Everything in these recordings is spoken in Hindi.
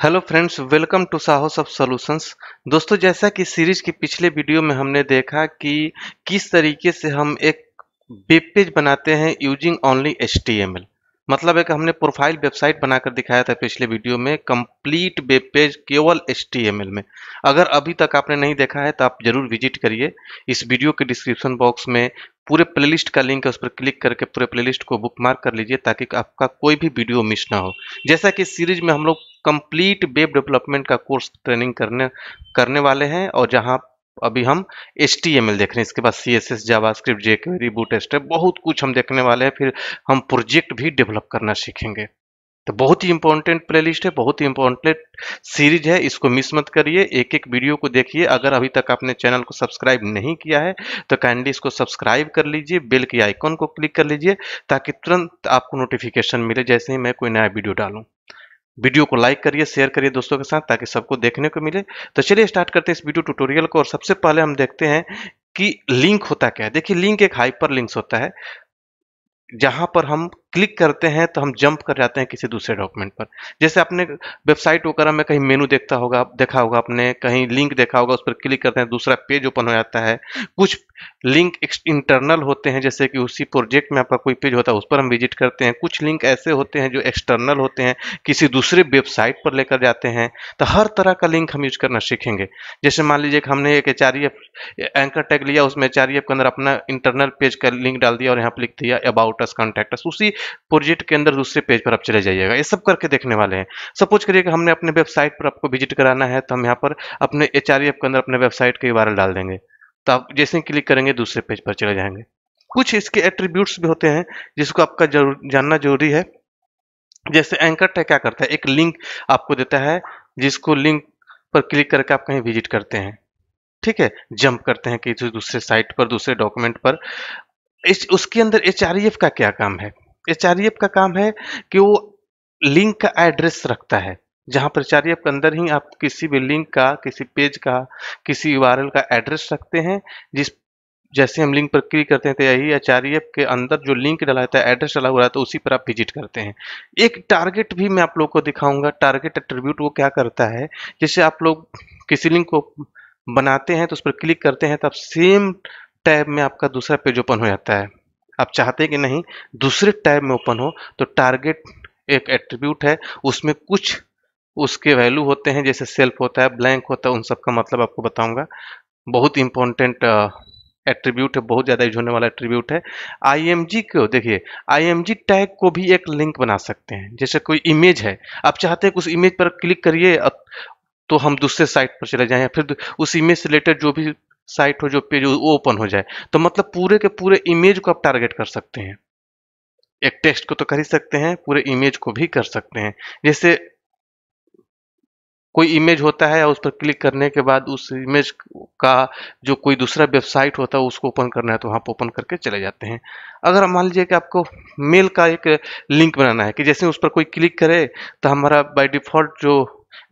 हेलो फ्रेंड्स वेलकम टू साहोस ऑफ सॉल्यूशंस दोस्तों जैसा कि सीरीज के पिछले वीडियो में हमने देखा कि किस तरीके से हम एक वेब पेज बनाते हैं यूजिंग ओनली एच मतलब एक हमने प्रोफाइल वेबसाइट बनाकर दिखाया था पिछले वीडियो में कंप्लीट वेब पेज केवल एच में अगर अभी तक आपने नहीं देखा है तो आप जरूर विजिट करिए इस वीडियो के डिस्क्रिप्शन बॉक्स में पूरे प्लेलिस्ट का लिंक है उस पर क्लिक करके पूरे प्लेलिस्ट को बुक मार्क कर लीजिए ताकि आपका कोई भी वीडियो मिस ना हो जैसा कि सीरीज में हम लोग कंप्लीट वेब डेवलपमेंट का कोर्स ट्रेनिंग करने करने वाले हैं और जहां अभी हम एच टी एम एल देख रहे हैं इसके बाद C S S JavaScript J boot step बहुत कुछ हम देखने वाले हैं फिर हम प्रोजेक्ट भी डेवलप करना सीखेंगे तो बहुत ही इंपॉर्टेंट प्लेलिस्ट है बहुत ही इंपॉर्टेंट सीरीज है इसको मिस मत करिए एक एक वीडियो को देखिए अगर अभी तक आपने चैनल को सब्सक्राइब नहीं किया है तो काइंडली इसको सब्सक्राइब कर लीजिए बेल के आइकॉन को क्लिक कर लीजिए ताकि तुरंत आपको नोटिफिकेशन मिले जैसे ही मैं कोई नया वीडियो डालूँ वीडियो को लाइक करिए शेयर करिए दोस्तों के साथ ताकि सबको देखने को मिले तो चलिए स्टार्ट करते हैं इस वीडियो ट्यूटोरियल को और सबसे पहले हम देखते हैं कि लिंक होता क्या है देखिए लिंक एक हाइपर लिंक्स होता है जहां पर हम क्लिक करते हैं तो हम जंप कर जाते हैं किसी दूसरे डॉक्यूमेंट पर जैसे आपने वेबसाइट वगैरह में कहीं मेनू देखता होगा देखा होगा आपने कहीं लिंक देखा होगा उस पर क्लिक करते हैं दूसरा पेज ओपन हो जाता है कुछ लिंक इंटरनल होते हैं जैसे कि उसी प्रोजेक्ट में आपका कोई पेज होता है उस पर हम विजिट करते हैं कुछ लिंक ऐसे होते हैं जो एक्सटर्नल होते हैं किसी दूसरे वेबसाइट पर लेकर जाते हैं तो हर तरह का लिंक हम यूज करना सीखेंगे जैसे मान लीजिए कि हमने एक एच e एंकर टैग लिया उसमें एच e के अंदर अपना इंटरनल पेज का लिंक डाल दिया और यहाँ पर लिख दिया अबाउट अस कॉन्टैक्ट उसी प्रोजेक्ट के अंदर दूसरे पेज पर आप चले जाइएगा ये सब करके देखने वाले हैं सपोज करिए कि हमने अपने वेबसाइट पर आपको विजिट कराना है तो हम यहाँ पर अपने एच आर के अंदर अपने वेबसाइट के बारे डाल देंगे तो आप जैसे ही क्लिक करेंगे दूसरे पेज पर चले जाएंगे कुछ इसके एट्रीब्यूट्स भी होते हैं जिसको आपका जरूर जानना जरूरी है जैसे एंकर टैग क्या करता है एक लिंक आपको देता है जिसको लिंक पर क्लिक करके आप कहीं विजिट करते हैं ठीक है जंप करते हैं कि दूसरे साइट पर दूसरे डॉक्यूमेंट पर इस उसके अंदर एच का क्या काम है एच आर का काम है कि वो लिंक का एड्रेस रखता है जहाँ पर एच के अंदर ही आप किसी भी लिंक का किसी पेज का किसी यू का एड्रेस रखते हैं जिस जैसे हम लिंक पर क्लिक करते हैं तो यही एच के अंदर जो लिंक डाला रहता है एड्रेस डाला हुआ है तो उसी पर आप विजिट करते हैं एक टारगेट भी मैं आप लोग को दिखाऊंगा टारगेट एट्रीब्यूट वो क्या करता है जैसे आप लोग किसी लिंक को बनाते हैं तो उस पर क्लिक करते हैं तब सेम टैब में आपका दूसरा पेज ओपन हो जाता है आप चाहते कि नहीं दूसरे टैब में ओपन हो तो टारगेट एक एट्रीब्यूट है उसमें कुछ उसके वैल्यू होते हैं जैसे सेल्फ होता है ब्लैंक होता है उन सब का मतलब आपको बताऊंगा बहुत इंपॉर्टेंट एट्रीब्यूट है बहुत ज़्यादा यूज होने वाला एट्रीब्यूट है आईएमजी को देखिए आईएमजी टैग को भी एक लिंक बना सकते हैं जैसे कोई इमेज है आप चाहते हैं कि उस इमेज पर क्लिक करिए तो हम दूसरे साइट पर चले जाएं फिर उस इमेज से रिलेटेड जो भी साइट हो जो पेज वो ओपन हो जाए तो मतलब पूरे के पूरे इमेज को आप टारगेट कर सकते हैं एक टेक्स्ट को तो कर ही सकते हैं पूरे इमेज को भी कर सकते हैं जैसे कोई इमेज होता है उस पर क्लिक करने के बाद उस इमेज का जो कोई दूसरा वेबसाइट होता है उसको ओपन करना है तो वहाँ पर ओपन करके चले जाते हैं अगर मान लीजिए कि आपको मेल का एक लिंक बनाना है कि जैसे उस पर कोई क्लिक करे तो हमारा बाय डिफॉल्ट जो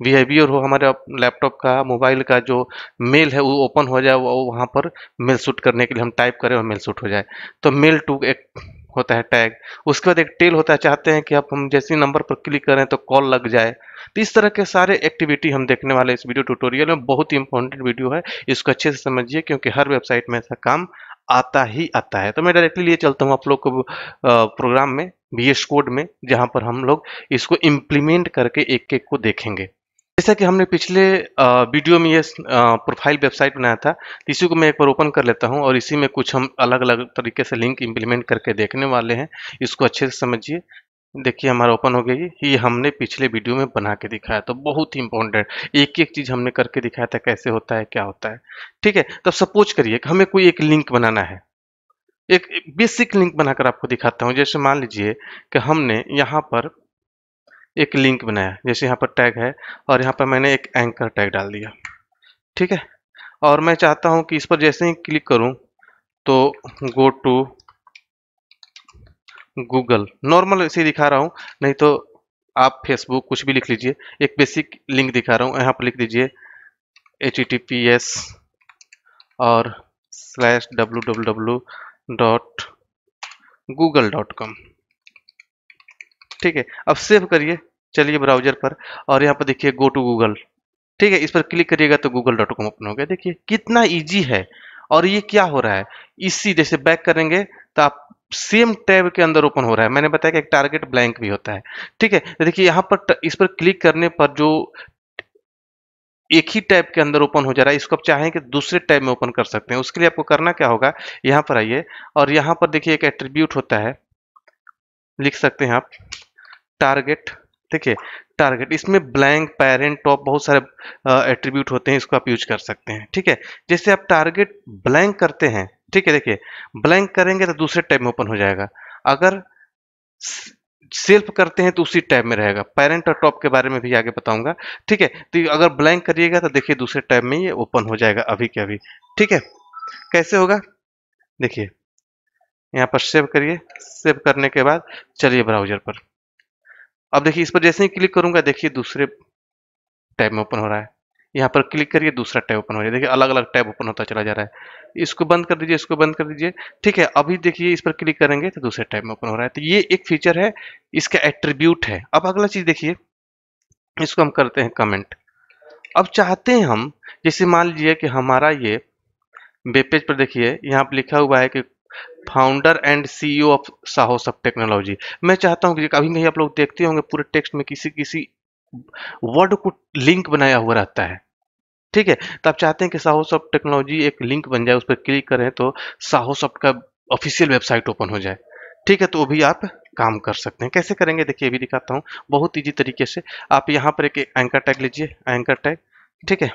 बिहेवियर हो हमारे लैपटॉप का मोबाइल का जो मेल है वो ओपन हो जाए वो वहाँ पर मेल शूट करने के लिए हम टाइप करें और मेल शूट हो जाए तो मेल टू एक होता है टैग उसके बाद एक टेल होता है चाहते हैं कि आप हम जैसे नंबर पर क्लिक करें तो कॉल लग जाए तो इस तरह के सारे एक्टिविटी हम देखने वाले इस वीडियो ट्यूटोरियल में बहुत ही इंपॉर्टेंट वीडियो है इसको अच्छे से समझिए क्योंकि हर वेबसाइट में ऐसा काम आता ही आता है तो मैं डायरेक्टली लिए चलता हूँ आप लोग को प्रोग्राम में बी कोड में जहां पर हम लोग इसको इम्प्लीमेंट करके एक एक को देखेंगे जैसा कि हमने पिछले वीडियो में यह प्रोफाइल वेबसाइट बनाया था इसी को मैं एक बार ओपन कर लेता हूं और इसी में कुछ हम अलग अलग तरीके से लिंक इम्प्लीमेंट करके देखने वाले हैं इसको अच्छे से समझिए देखिए हमारा ओपन हो गया ये हमने पिछले वीडियो में बना के दिखाया तो बहुत ही इंपॉर्टेंट एक एक चीज़ हमने करके दिखाया था कैसे होता है क्या होता है ठीक है तब सपोज करिए हमें कोई एक लिंक बनाना है एक बेसिक लिंक बनाकर आपको दिखाता हूँ जैसे मान लीजिए कि हमने यहाँ पर एक लिंक बनाया जैसे यहाँ पर टैग है और यहाँ पर मैंने एक एंकर टैग डाल दिया ठीक है और मैं चाहता हूँ कि इस पर जैसे ही क्लिक करूँ तो गो टू गूगल नॉर्मल ऐसे दिखा रहा हूँ नहीं तो आप फेसबुक कुछ भी लिख लीजिए एक बेसिक लिंक दिखा रहा हूँ यहाँ पर लिख दीजिए एच और slash W W W dot Google dot com ठीक है अब सेव करिए चलिए ब्राउजर पर और यहाँ पर देखिए गो टू गूगल ठीक है इस पर क्लिक करिएगा तो गूगल डॉट कॉम ओपन हो गया देखिए कितना ईजी है और ये क्या हो रहा है इसी जैसे बैक करेंगे तो आप सेम टैब के अंदर ओपन हो रहा है मैंने बताया कि एक टारगेट ब्लैंक भी होता है ठीक है तो देखिए यहाँ पर इस पर क्लिक करने पर जो एक ही टैब के अंदर ओपन हो जा रहा है इसको आप चाहें कि दूसरे टैब में ओपन कर सकते हैं उसके लिए आपको करना क्या होगा यहाँ पर आइए और यहाँ पर देखिए एक एट्रीब्यूट होता है लिख सकते हैं आप टारगेट ठीक है टारगेट इसमें ब्लैंक पैरेंट टॉप बहुत सारे एट्रीब्यूट होते हैं इसको आप यूज कर सकते हैं ठीक है जैसे आप टारगेट ब्लैंक करते हैं ठीक है देखिए ब्लैंक करेंगे तो दूसरे टैब में ओपन हो जाएगा अगर सेल्फ करते हैं तो उसी टैब में रहेगा पेरेंट और टॉप के बारे में भी आगे बताऊंगा ठीक है तो अगर ब्लैंक करिएगा तो देखिए दूसरे टैब में ये ओपन हो जाएगा अभी के अभी ठीक है कैसे होगा देखिए यहाँ पर सेव करिए सेव करने के बाद चलिए ब्राउजर पर अब देखिए इस पर जैसे ही क्लिक करूंगा देखिए दूसरे टैब में ओपन हो रहा है यहाँ पर क्लिक करिए दूसरा टैब ओपन हो जाए देखिए अलग अलग टैब ओपन होता चला जा रहा है इसको बंद कर दीजिए इसको बंद कर दीजिए ठीक है अभी देखिए इस पर क्लिक करेंगे तो दूसरे टैब में ओपन हो रहा है तो ये एक फीचर है इसका एट्रीब्यूट है अब अगला चीज़ देखिए इसको हम करते हैं कमेंट अब चाहते हैं हम जैसे मान लीजिए कि हमारा ये वेब पेज पर देखिए यहाँ पर लिखा हुआ है कि founder and CEO of Saho soft technology मैं चाहता हूँ कि अभी नहीं आप लोग देखते होंगे पूरे टेक्स्ट में किसी किसी वर्ड को लिंक बनाया हुआ रहता है ठीक है तो आप चाहते हैं कि साहो सॉफ्ट टेक्नोलॉजी एक लिंक बन जाए उस पर क्लिक करें तो साहो सॉफ्ट का ऑफिशियल वेबसाइट ओपन हो जाए ठीक है तो वो भी आप काम कर सकते हैं कैसे करेंगे देखिए अभी दिखाता हूँ बहुत ईजी तरीके से आप यहाँ पर एक एंकर टैग लीजिए एंकर टैग ठीक है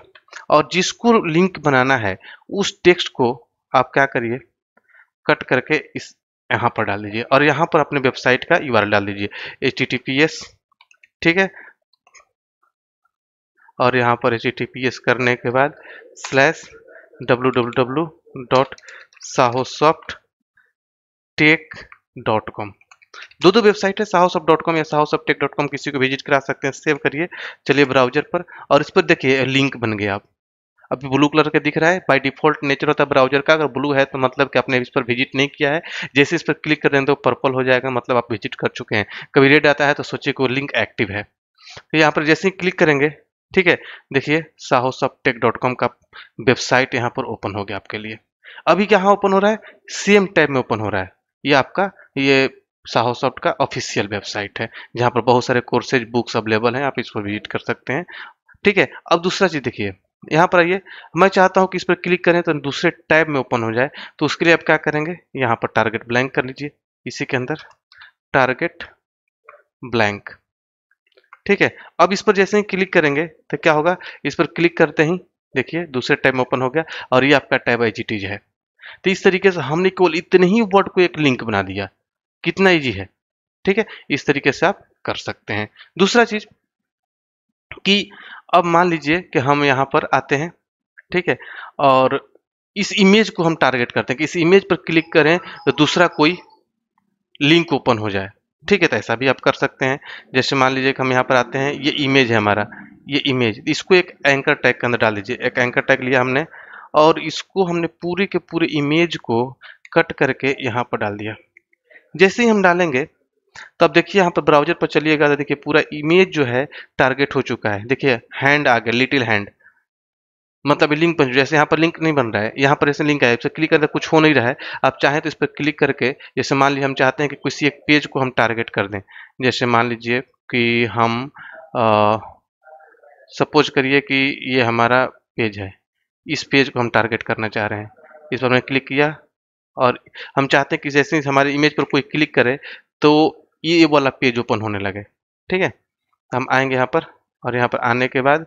और जिसको लिंक बनाना है उस टेक्स्ट को आप क्या करिए कट करके इस यहाँ पर डाल दीजिए और यहाँ पर अपने वेबसाइट का यू डाल दीजिए एच ठीक है और यहाँ पर एच करने के बाद slash W W W dot Sahosoft tech dot com दो दो वेबसाइट है साहोसॉफ्ट डॉट कॉम या साहोसॉफ्ट टेक डॉट कॉम किसी को विजिट करा सकते हैं सेव करिए चलिए ब्राउजर पर और इस पर देखिए लिंक बन गया आप अभी ब्लू कलर का दिख रहा है बाय डिफॉल्ट नेचर होता है ब्राउजर का अगर ब्लू है तो मतलब कि आपने इस पर विजिट नहीं किया है जैसे इस पर क्लिक कर दें तो पर्पल हो जाएगा मतलब आप विजिट कर चुके हैं कभी रेड आता है तो सोचिए कि वो लिंक एक्टिव है तो यहाँ पर जैसे ही क्लिक करेंगे ठीक है देखिए साहो टेक डॉट कॉम का वेबसाइट यहाँ पर ओपन हो गया आपके लिए अभी क्या ओपन हो रहा है सेम टाइप में ओपन हो रहा है ये आपका ये साहो सॉफ्ट का ऑफिशियल वेबसाइट है जहाँ पर बहुत सारे कोर्सेज बुक्स अवेलेबल हैं आप इस पर विजिट कर सकते हैं ठीक है अब दूसरा चीज़ देखिए यहाँ पर आइए मैं चाहता हूँ कि इस पर क्लिक करें तो दूसरे टैब में ओपन हो जाए तो उसके लिए आप क्या करेंगे यहाँ पर टारगेट ब्लैंक कर लीजिए इसी के अंदर टारगेट ब्लैंक ठीक है अब इस पर जैसे ही क्लिक करेंगे तो क्या होगा इस पर क्लिक करते ही देखिए दूसरे टैब ओपन हो गया और ये आपका टैब आई है तो इस तरीके से हमने केवल इतने ही वर्ड को एक लिंक बना दिया कितना ईजी है ठीक है इस तरीके से आप कर सकते हैं दूसरा चीज कि अब मान लीजिए कि हम यहाँ पर आते हैं ठीक है और इस इमेज को हम टारगेट करते हैं कि इस इमेज पर क्लिक करें तो दूसरा कोई लिंक ओपन हो जाए ठीक है तो ऐसा भी आप कर सकते हैं जैसे मान लीजिए कि हम यहाँ पर आते हैं ये इमेज है हमारा ये इमेज इसको एक एंकर टैग के अंदर डाल दीजिए एक एंकर टैग लिया हमने और इसको हमने पूरे के पूरे इमेज को कट करके यहाँ पर डाल दिया जैसे ही हम डालेंगे तो अब देखिए यहाँ पर ब्राउजर पर चलिएगा तो देखिए पूरा इमेज जो है टारगेट हो चुका है देखिए हैंड आ गया लिटिल हैंड मतलब लिंक बन जैसे यहाँ पर लिंक नहीं बन रहा है यहाँ पर ऐसे लिंक आया इसे क्लिक करके कुछ हो नहीं रहा है आप चाहें तो इस पर क्लिक करके जैसे मान लीजिए हम चाहते हैं कि किसी एक पेज को हम टारगेट कर दें जैसे मान लीजिए कि हम सपोज करिए कि ये हमारा पेज है इस पेज को हम टारगेट करना चाह रहे हैं इस पर हमने क्लिक किया और हम चाहते हैं कि जैसे हमारे इमेज पर कोई क्लिक करे तो ये वाला पेज ओपन होने लगे ठीक है हम आएंगे यहाँ पर और यहाँ पर आने के बाद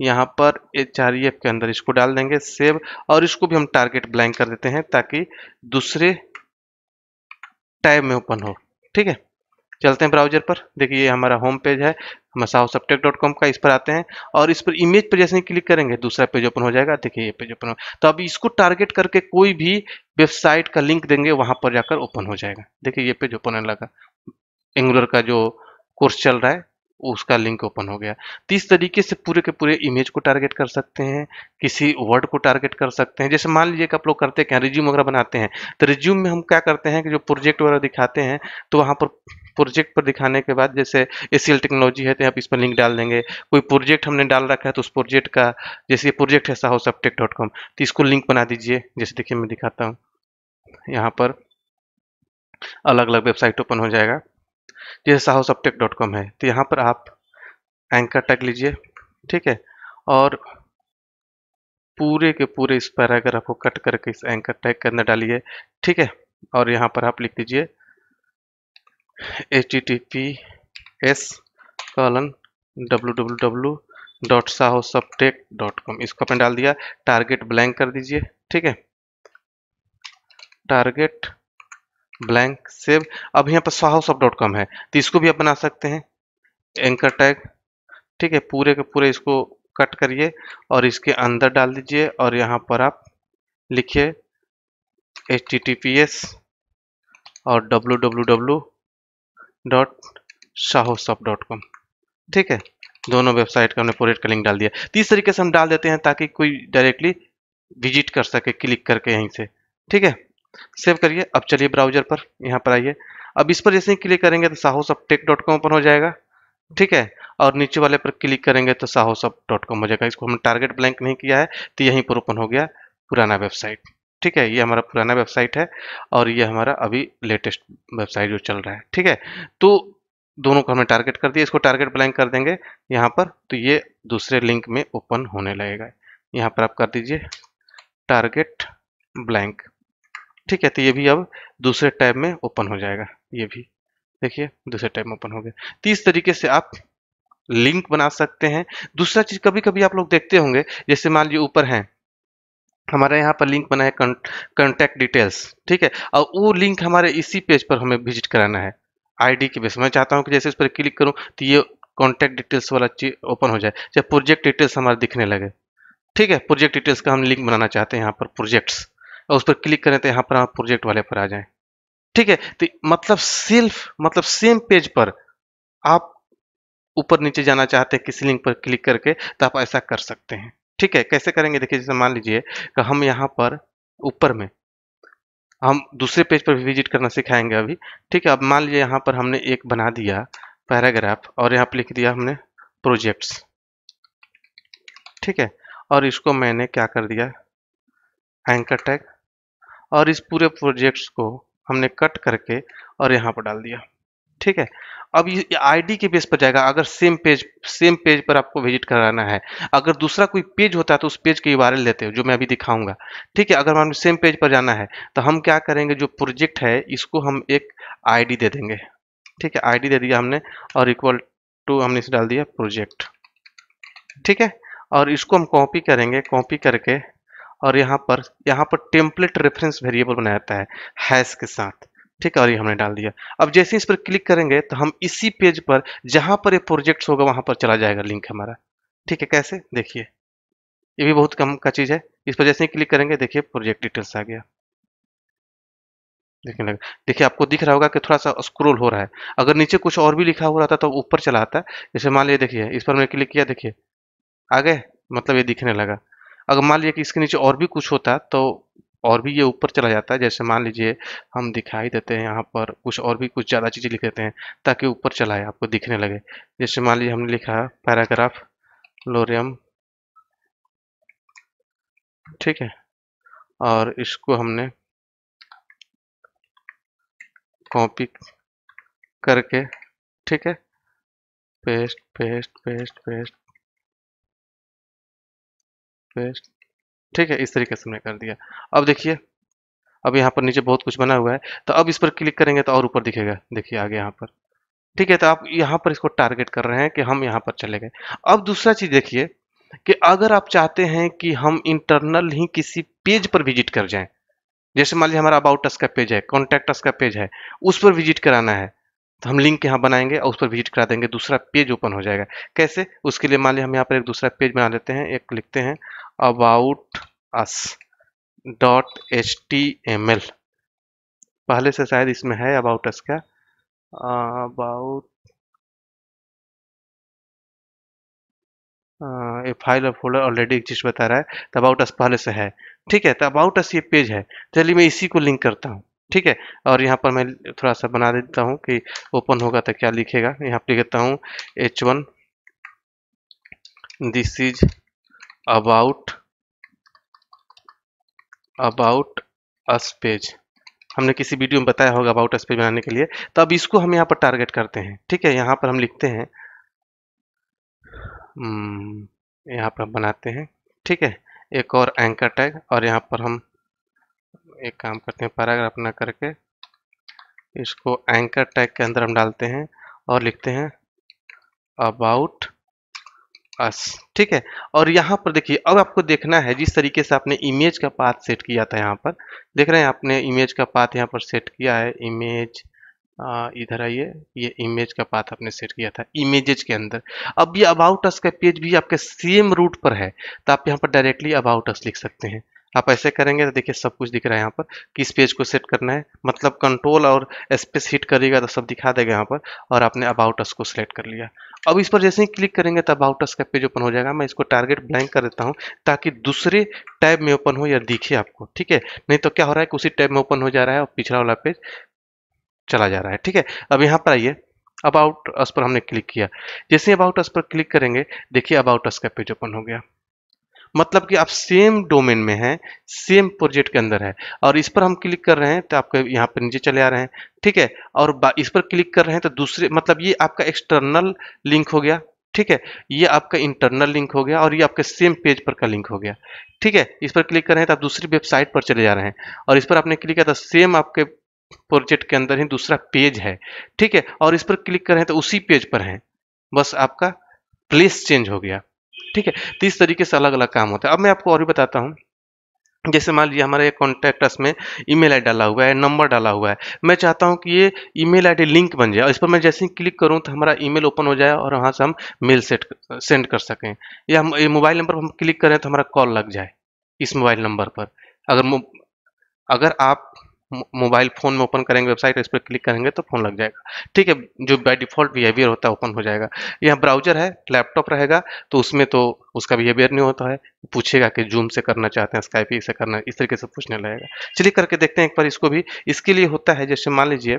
यहाँ पर एच आर एफ के अंदर इसको डाल देंगे सेव और इसको भी हम टारगेट ब्लैंक कर देते हैं ताकि दूसरे टाइप में ओपन हो ठीक है चलते हैं ब्राउजर पर देखिए ये हमारा होम पेज है मसाओ सब्टेक डॉट कॉम का इस पर आते हैं और इस पर इमेज पर जैसे ही क्लिक करेंगे दूसरा पेज ओपन हो जाएगा देखिए ये पेज ओपन हो तो अब इसको टारगेट करके कोई भी वेबसाइट का लिंक देंगे वहां पर जाकर ओपन हो जाएगा देखिए ये पेज ओपन होने लगा एंगुलर का जो कोर्स चल रहा है उसका लिंक ओपन हो गया तो इस तरीके से पूरे के पूरे इमेज को टारगेट कर सकते हैं किसी वर्ड को टारगेट कर सकते हैं जैसे मान लीजिए कि आप लोग करते क्या रिज्यूम वगैरह बनाते हैं तो रिज्यूम में हम क्या करते हैं कि जो प्रोजेक्ट वगैरह दिखाते हैं तो वहाँ पर प्रोजेक्ट पर दिखाने के बाद जैसे ए टेक्नोलॉजी है तो आप इस पर लिंक डाल देंगे कोई प्रोजेक्ट हमने डाल रखा है तो उस प्रोजेक्ट का जैसे प्रोजेक्ट है साहो सबटेक डॉट कॉम तो इसको लिंक बना दीजिए जैसे देखिए मैं दिखाता हूँ यहाँ पर अलग अलग वेबसाइट ओपन हो जाएगा जैसे साहू डॉट कॉम है तो यहाँ पर आप एंकर टैग लीजिए ठीक है और पूरे के पूरे इस पैराग्राफ को कट करके इस एंकर टैग के अंदर डालिए ठीक है और यहाँ पर आप लिख दीजिए H T T P S colon W W W dot Saho soft tech dot com इसको अपने डाल दिया टारगेट ब्लैंक कर दीजिए ठीक है टारगेट ब्लैंक सेव अब यहाँ पर साहो ऑफ डॉट कॉम है तो इसको भी आप बना सकते हैं एंकर टैग ठीक है पूरे के पूरे इसको कट करिए और इसके अंदर डाल दीजिए और यहाँ पर आप लिखिए H T T P S और W W W dot sub dot com ठीक है दोनों वेबसाइट का हमने पोरेट का लिंक डाल दिया तो इस तरीके से हम डाल देते हैं ताकि कोई डायरेक्टली विजिट कर सके क्लिक करके यहीं से ठीक है सेव करिए अब चलिए ब्राउजर पर यहाँ पर आइए अब इस पर जैसे ही क्लिक करेंगे तो साहो सब टेक डॉट कॉम ओपन हो जाएगा ठीक है और नीचे वाले पर क्लिक करेंगे तो साहो सब डॉट कॉम हो जाएगा इसको हमने टारगेट ब्लैंक नहीं किया है तो यहीं पर ओपन हो गया पुराना वेबसाइट ठीक है ये हमारा पुराना वेबसाइट है और ये हमारा अभी लेटेस्ट वेबसाइट जो चल रहा है ठीक है तो दोनों को हमने टारगेट कर दिया इसको टारगेट ब्लैंक कर देंगे यहाँ पर तो ये दूसरे लिंक में ओपन होने लगेगा यहाँ पर आप कर दीजिए टारगेट ब्लैंक ठीक है तो ये भी अब दूसरे टैब में ओपन हो जाएगा ये भी देखिए दूसरे टैब में ओपन हो गया तो इस तरीके से आप लिंक बना सकते हैं दूसरा चीज कभी कभी आप लोग देखते होंगे जैसे मान लीजिए ऊपर है हमारे यहाँ पर लिंक बना है कॉन्टैक्ट डिटेल्स ठीक है और वो लिंक हमारे इसी पेज पर हमें विजिट कराना है आईडी के बेस मैं चाहता हूँ कि जैसे इस पर क्लिक करूँ तो ये कॉन्टैक्ट डिटेल्स वाला चीज ओपन हो जाए चाहे प्रोजेक्ट डिटेल्स हमारे दिखने लगे ठीक है प्रोजेक्ट डिटेल्स का हम लिंक बनाना चाहते हैं यहाँ पर प्रोजेक्ट्स और उस पर क्लिक करें तो यहाँ पर आप प्रोजेक्ट वाले पर आ जाए ठीक है तो मतलब सिर्फ मतलब सेम पेज पर आप ऊपर नीचे जाना चाहते हैं किसी लिंक पर क्लिक करके तो आप ऐसा कर सकते हैं ठीक है कैसे करेंगे देखिए जैसे मान लीजिए कि हम यहाँ पर ऊपर में हम दूसरे पेज पर भी विजिट करना सिखाएंगे अभी ठीक है अब मान लीजिए यहाँ पर हमने एक बना दिया पैराग्राफ और यहाँ पर लिख दिया हमने प्रोजेक्ट्स ठीक है और इसको मैंने क्या कर दिया एंकर टैग और इस पूरे प्रोजेक्ट्स को हमने कट करके और यहाँ पर डाल दिया ठीक है अब ये आईडी के बेस पर जाएगा अगर सेम पेज सेम पेज पर आपको विजिट कराना है अगर दूसरा कोई पेज होता है तो उस पेज के बारे लेते हो जो मैं अभी दिखाऊंगा ठीक है अगर हमने सेम पेज पर जाना है तो हम क्या करेंगे जो प्रोजेक्ट है इसको हम एक आईडी दे देंगे ठीक है आईडी दे दिया हमने और इक्वल टू हमने इसे डाल दिया प्रोजेक्ट ठीक है और इसको हम कॉपी करेंगे कॉपी करके और यहाँ पर यहाँ पर टेम्पलेट रेफरेंस वेरिएबल बनाया जाता है हैश के साथ ठीक है और ये हमने डाल दिया अब जैसे इस पर क्लिक करेंगे तो हम इसी पेज पर जहाँ पर ये प्रोजेक्ट होगा वहाँ पर चला जाएगा लिंक हमारा ठीक है कैसे देखिए ये भी बहुत कम का चीज़ है इस पर जैसे ही क्लिक करेंगे देखिए प्रोजेक्ट डिटेल्स आ गया देखने लगा देखिए आपको दिख रहा होगा कि थोड़ा सा स्क्रोल हो रहा है अगर नीचे कुछ और भी लिखा हो रहा था तो ऊपर चला आता है जैसे मान लीजिए देखिए इस पर मैंने क्लिक किया देखिए आ गए मतलब ये दिखने लगा अगर मान लीजिए कि इसके नीचे और भी कुछ होता तो और भी ये ऊपर चला जाता है जैसे मान लीजिए हम दिखाई देते हैं यहाँ पर कुछ और भी कुछ ज़्यादा चीज़ें लिख देते हैं ताकि ऊपर चलाए आपको दिखने लगे जैसे मान लीजिए हमने लिखा पैराग्राफ लोरियम ठीक है और इसको हमने कॉपी करके ठीक है paste paste paste paste paste ठीक है इस तरीके से हमने कर दिया अब देखिए अब यहाँ पर नीचे बहुत कुछ बना हुआ है तो अब इस पर क्लिक करेंगे तो और ऊपर दिखेगा देखिए आगे यहाँ पर ठीक है तो आप यहाँ पर इसको टारगेट कर रहे हैं कि हम यहाँ पर चले गए अब दूसरा चीज़ देखिए कि अगर आप चाहते हैं कि हम इंटरनल ही किसी पेज पर विजिट कर जाएं जैसे मान लीजिए हमारा अबाउट अस का पेज है कॉन्टेक्ट अस का पेज है उस पर विजिट कराना है तो हम लिंक यहाँ बनाएंगे और उस पर विजिट करा देंगे दूसरा पेज ओपन हो जाएगा कैसे उसके लिए मान ली हम यहाँ पर एक दूसरा पेज बना लेते हैं एक लिखते हैं about us dot H T M L पहले से शायद इसमें है अबाउट अस का अबाउट ये फाइल और फोल्डर ऑलरेडी एग्जिस्ट बता रहा है तो अबाउट अस पहले से है ठीक है तो अबाउट अस ये पेज है चलिए मैं इसी को लिंक करता हूँ ठीक है और यहाँ पर मैं थोड़ा सा बना देता हूँ कि ओपन होगा तो क्या लिखेगा यहाँ पर कहता हूँ H one this is about about us page हमने किसी वीडियो में बताया होगा अबाउट अस पेज बनाने के लिए तो अब इसको हम यहाँ पर टारगेट करते हैं ठीक है यहाँ पर हम लिखते हैं हम्म, यहाँ पर हम बनाते हैं ठीक है एक और एंकर टैग और यहाँ पर हम एक काम करते हैं पैराग्राफ ना करके इसको एंकर टैग के अंदर हम डालते हैं और लिखते हैं अबाउट अस ठीक है और यहाँ पर देखिए अब आपको देखना है जिस तरीके से आपने इमेज का पाथ सेट किया था यहाँ पर देख रहे हैं आपने इमेज का पाथ यहाँ पर सेट किया है इमेज इधर आइए ये इमेज का पाथ आपने सेट किया था इमेजेज के अंदर अब ये अबाउट अस का पेज भी आपके सेम रूट पर है तो आप यहाँ पर डायरेक्टली अबाउट अस लिख सकते हैं आप ऐसे करेंगे तो देखिए सब कुछ दिख रहा है यहाँ पर किस पेज को सेट करना है मतलब कंट्रोल और स्पेस हिट करिएगा तो सब दिखा देगा यहाँ पर और आपने अस को सिलेक्ट कर लिया अब इस पर जैसे ही क्लिक करेंगे तो अस का पेज ओपन हो जाएगा मैं इसको टारगेट ब्लैंक कर देता हूँ ताकि दूसरे टैब में ओपन हो या दिखे आपको ठीक है नहीं तो क्या हो रहा है कि उसी टैब में ओपन हो जा रहा है और पिछड़ा वाला पेज चला जा रहा है ठीक है अब यहाँ पर आइए अबाउट अस पर हमने क्लिक किया जैसे अबाउट अस पर क्लिक करेंगे देखिए अबाउट अस का पेज ओपन हो गया मतलब कि आप सेम डोमेन में हैं सेम प्रोजेक्ट के अंदर है और इस पर हम क्लिक कर रहे हैं तो आपके यहाँ पर नीचे चले आ रहे हैं ठीक है और इस पर क्लिक कर रहे हैं तो दूसरे मतलब ये आपका एक्सटर्नल लिंक हो गया ठीक है ये आपका इंटरनल लिंक हो गया और ये आपके सेम पेज पर का लिंक हो गया ठीक है इस पर क्लिक कर रहे हैं तो आप दूसरी वेबसाइट पर चले जा रहे हैं और इस पर आपने क्लिक किया तो सेम आपके प्रोजेक्ट के अंदर ही दूसरा पेज है ठीक है और इस पर क्लिक कर रहे हैं तो उसी पेज पर हैं बस आपका प्लेस चेंज हो गया ठीक है तो इस तरीके से अलग अलग काम होता है अब मैं आपको और भी बताता हूँ जैसे मान लीजिए हमारे कॉन्टैक्ट में ईमेल आईडी डाला हुआ है नंबर डाला हुआ है मैं चाहता हूं कि ये ईमेल आईडी लिंक बन जाए और इस पर मैं जैसे ही क्लिक करूं तो हमारा ईमेल ओपन हो जाए और वहां से हम मेल सेट सेंड कर सकें या हम मोबाइल नंबर पर हम क्लिक करें तो हमारा कॉल लग जाए इस मोबाइल नंबर पर अगर अगर आप मोबाइल फ़ोन में ओपन करेंगे वेबसाइट इस पर क्लिक करेंगे तो फ़ोन लग जाएगा ठीक है जो बाय डिफ़ॉल्ट बिहेवियर होता है ओपन हो जाएगा यह ब्राउज़र है लैपटॉप रहेगा तो उसमें तो उसका बिहेवियर नहीं होता है पूछेगा कि जूम से करना चाहते हैं स्काइप से करना इस तरीके से पूछने लगेगा चलिए करके देखते हैं एक बार इसको भी इसके लिए होता है जैसे मान लीजिए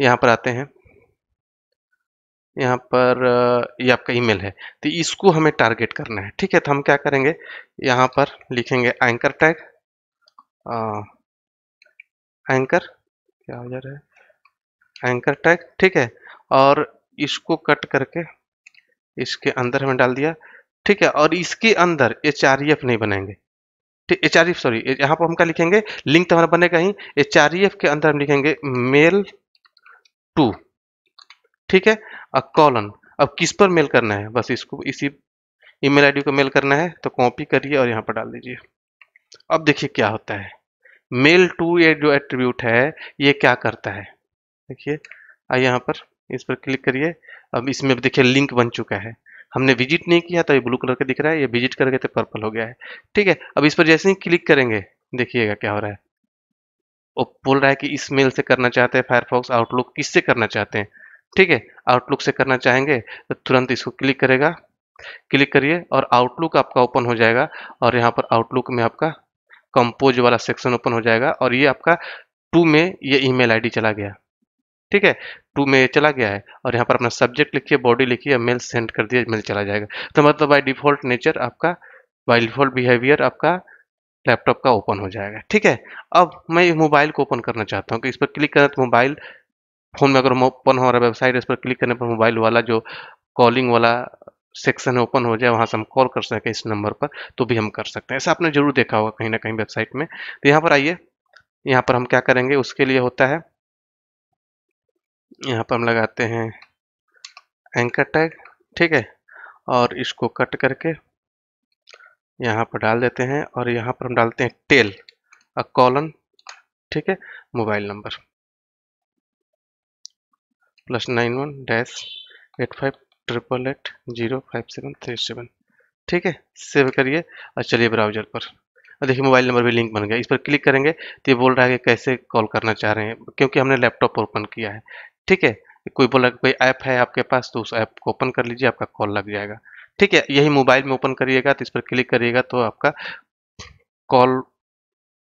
यहाँ पर आते हैं यहाँ पर ये आपका ईमेल है तो इसको हमें टारगेट करना है ठीक है तो हम क्या करेंगे यहाँ पर लिखेंगे एंकर टैग एंकर क्या हो जा रहा है एंकर टैग ठीक है और इसको कट करके इसके अंदर हमें डाल दिया ठीक है और इसके अंदर एच आर एफ नहीं बनाएंगे ठीक एच सॉरी यहाँ पर हम क्या लिखेंगे लिंक तो हमारा बनेगा ही एच के अंदर हम लिखेंगे मेल टू ठीक है अब कॉलन अब किस पर मेल करना है बस इसको इसी ईमेल आईडी को मेल करना है तो कॉपी करिए और यहाँ पर डाल दीजिए अब देखिए क्या होता है मेल टू ये जो एट्रीब्यूट है ये क्या करता है देखिए आइए यहाँ पर इस पर क्लिक करिए अब इसमें देखिए लिंक बन चुका है हमने विजिट नहीं किया तो ये ब्लू कलर का दिख रहा है ये विजिट कर गए तो पर्पल हो गया है ठीक है अब इस पर जैसे ही क्लिक करेंगे देखिएगा क्या हो रहा है वो बोल रहा है कि इस मेल से करना चाहते हैं फायरफॉक्स आउटलुक किससे करना चाहते हैं ठीक है आउटलुक से करना चाहेंगे तो तुरंत इसको क्लिक करेगा क्लिक करिए और आउटलुक आपका ओपन हो जाएगा और यहाँ पर आउटलुक में आपका कंपोज वाला सेक्शन ओपन हो जाएगा और ये आपका टू में ये ईमेल आईडी चला गया ठीक है टू में चला गया है और यहाँ पर अपना सब्जेक्ट लिखिए बॉडी लिखिए मेल सेंड कर दिया मेल चला जाएगा तो मतलब बाई डिफॉल्ट नेचर आपका बाई डिफॉल्ट बिहेवियर आपका लैपटॉप का ओपन हो जाएगा ठीक है अब मैं मोबाइल को ओपन करना चाहता हूँ कि इस पर क्लिक करें तो मोबाइल फ़ोन में अगर ओपन हो रहा है वेबसाइट इस पर क्लिक करने पर मोबाइल वाला जो कॉलिंग वाला सेक्शन ओपन हो जाए वहाँ से हम कॉल कर सकें इस नंबर पर तो भी हम कर सकते हैं ऐसा आपने जरूर देखा होगा कहीं ना कहीं वेबसाइट में तो यहाँ पर आइए यहाँ पर हम क्या करेंगे उसके लिए होता है यहाँ पर हम लगाते हैं एंकर टैग ठीक है और इसको कट करके यहाँ पर डाल देते हैं और यहाँ पर हम डालते हैं टेल अ कॉलन ठीक है mobile number plus nine one dash eight five triple eight zero five seven three seven ठीक है सेव करिए और चलिए ब्राउजर पर देखिए मोबाइल नंबर भी लिंक बन गया इस पर क्लिक करेंगे तो ये बोल रहा है कि कैसे कॉल करना चाह रहे हैं क्योंकि हमने लैपटॉप ओपन किया है ठीक है कोई बोला कोई ऐप है आपके पास तो उस ऐप को ओपन कर लीजिए आपका कॉल लग जाएगा ठीक है यही मोबाइल में ओपन करिएगा तो इस पर क्लिक करिएगा तो आपका कॉल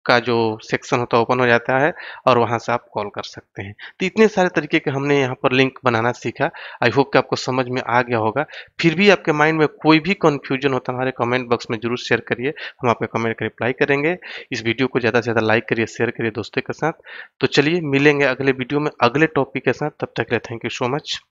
का जो सेक्शन होता है ओपन हो जाता है और वहाँ से आप कॉल कर सकते हैं तो इतने सारे तरीके के हमने यहाँ पर लिंक बनाना सीखा आई होप कि आपको समझ में आ गया होगा फिर भी आपके माइंड में कोई भी कन्फ्यूजन होता है हमारे कमेंट बॉक्स में जरूर शेयर करिए हम आपके कमेंट का रिप्लाई करेंगे इस वीडियो को ज़्यादा से ज़्यादा लाइक करिए शेयर करिए दोस्तों के साथ तो चलिए मिलेंगे अगले वीडियो में अगले टॉपिक के साथ तब तक के लिए थैंक यू सो मच